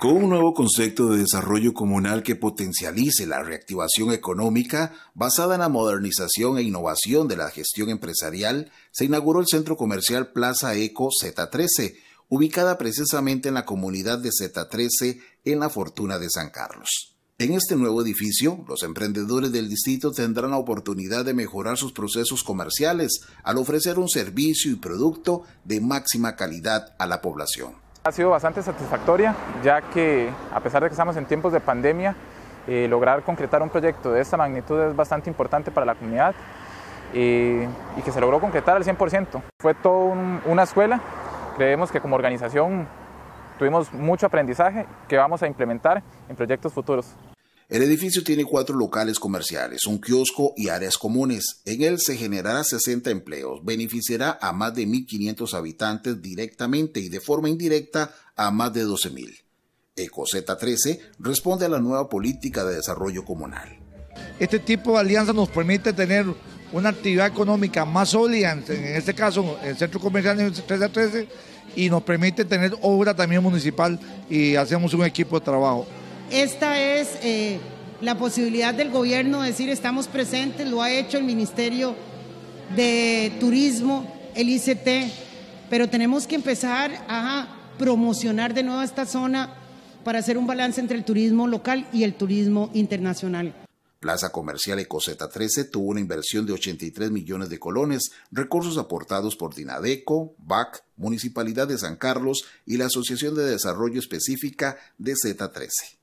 Con un nuevo concepto de desarrollo comunal que potencialice la reactivación económica basada en la modernización e innovación de la gestión empresarial, se inauguró el centro comercial Plaza Eco Z13, ubicada precisamente en la comunidad de Z13 en la Fortuna de San Carlos. En este nuevo edificio, los emprendedores del distrito tendrán la oportunidad de mejorar sus procesos comerciales al ofrecer un servicio y producto de máxima calidad a la población. Ha sido bastante satisfactoria, ya que a pesar de que estamos en tiempos de pandemia, eh, lograr concretar un proyecto de esta magnitud es bastante importante para la comunidad eh, y que se logró concretar al 100%. Fue toda una escuela, creemos que como organización tuvimos mucho aprendizaje que vamos a implementar en proyectos futuros. El edificio tiene cuatro locales comerciales, un kiosco y áreas comunes. En él se generará 60 empleos, beneficiará a más de 1.500 habitantes directamente y de forma indirecta a más de 12.000. Ecoseta 13 responde a la nueva política de desarrollo comunal. Este tipo de alianza nos permite tener una actividad económica más sólida, en este caso el centro comercial z 13, y nos permite tener obra también municipal y hacemos un equipo de trabajo. Esta es eh, la posibilidad del gobierno de decir estamos presentes, lo ha hecho el Ministerio de Turismo, el ICT, pero tenemos que empezar a promocionar de nuevo esta zona para hacer un balance entre el turismo local y el turismo internacional. Plaza Comercial z 13 tuvo una inversión de 83 millones de colones, recursos aportados por Dinadeco, BAC, Municipalidad de San Carlos y la Asociación de Desarrollo Específica de Z13.